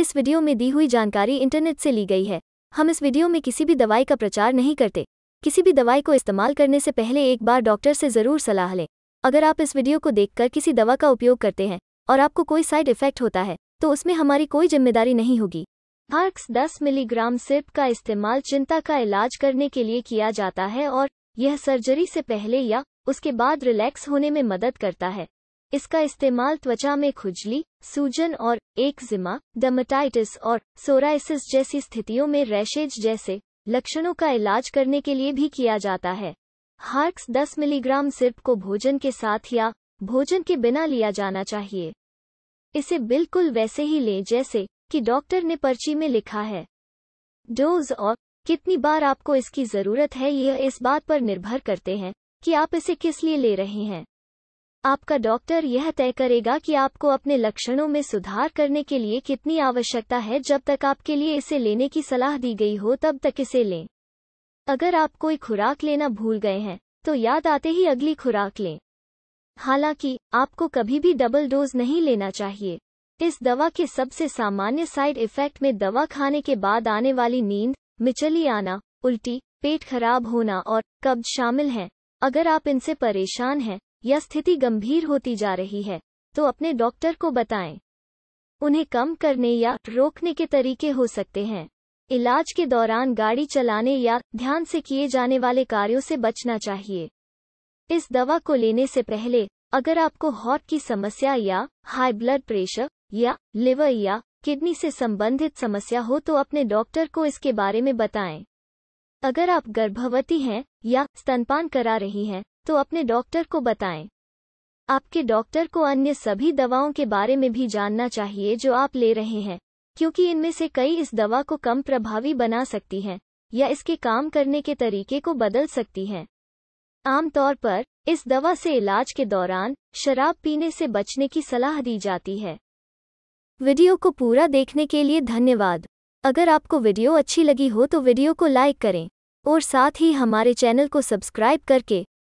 इस वीडियो में दी हुई जानकारी इंटरनेट से ली गई है हम इस वीडियो में किसी भी दवाई का प्रचार नहीं करते किसी भी दवाई को इस्तेमाल करने से पहले एक बार डॉक्टर से ज़रूर सलाह लें अगर आप इस वीडियो को देखकर किसी दवा का उपयोग करते हैं और आपको कोई साइड इफेक्ट होता है तो उसमें हमारी कोई जिम्मेदारी नहीं होगी हार्क्स 10 मिलीग्राम सिर्प का इस्तेमाल चिंता का इलाज करने के लिए किया जाता है और यह सर्जरी से पहले या उसके बाद रिलैक्स होने में मदद करता है इसका इस्तेमाल त्वचा में खुजली सूजन और एक्जिमा डर्माटाइटिस और सोराइसिस जैसी स्थितियों में रैशेज जैसे लक्षणों का इलाज करने के लिए भी किया जाता है हार्क्स 10 मिलीग्राम सिर्प को भोजन के साथ या भोजन के बिना लिया जाना चाहिए इसे बिल्कुल वैसे ही लें जैसे कि डॉक्टर ने पर्ची में लिखा है डोज और कितनी बार आपको इसकी जरूरत है यह इस बात पर निर्भर करते हैं कि आप इसे किस लिए ले रहे हैं आपका डॉक्टर यह तय करेगा कि आपको अपने लक्षणों में सुधार करने के लिए कितनी आवश्यकता है जब तक आपके लिए इसे लेने की सलाह दी गई हो तब तक इसे लें अगर आप कोई खुराक लेना भूल गए हैं तो याद आते ही अगली खुराक लें हालांकि आपको कभी भी डबल डोज नहीं लेना चाहिए इस दवा के सबसे सामान्य साइड इफेक्ट में दवा खाने के बाद आने वाली नींद मिचली आना उल्टी पेट खराब होना और कब्ज शामिल हैं अगर आप इनसे परेशान हैं या स्थिति गंभीर होती जा रही है तो अपने डॉक्टर को बताएं उन्हें कम करने या रोकने के तरीके हो सकते हैं इलाज के दौरान गाड़ी चलाने या ध्यान से किए जाने वाले कार्यों से बचना चाहिए इस दवा को लेने से पहले अगर आपको हॉट की समस्या या हाई ब्लड प्रेशर या लिवर या किडनी से संबंधित समस्या हो तो अपने डॉक्टर को इसके बारे में बताएं अगर आप गर्भवती हैं या स्तनपान करा रही हैं तो अपने डॉक्टर को बताएं आपके डॉक्टर को अन्य सभी दवाओं के बारे में भी जानना चाहिए जो आप ले रहे हैं क्योंकि इनमें से कई इस दवा को कम प्रभावी बना सकती हैं या इसके काम करने के तरीके को बदल सकती हैं आमतौर पर इस दवा से इलाज के दौरान शराब पीने से बचने की सलाह दी जाती है वीडियो को पूरा देखने के लिए धन्यवाद अगर आपको वीडियो अच्छी लगी हो तो वीडियो को लाइक करें और साथ ही हमारे चैनल को सब्सक्राइब करके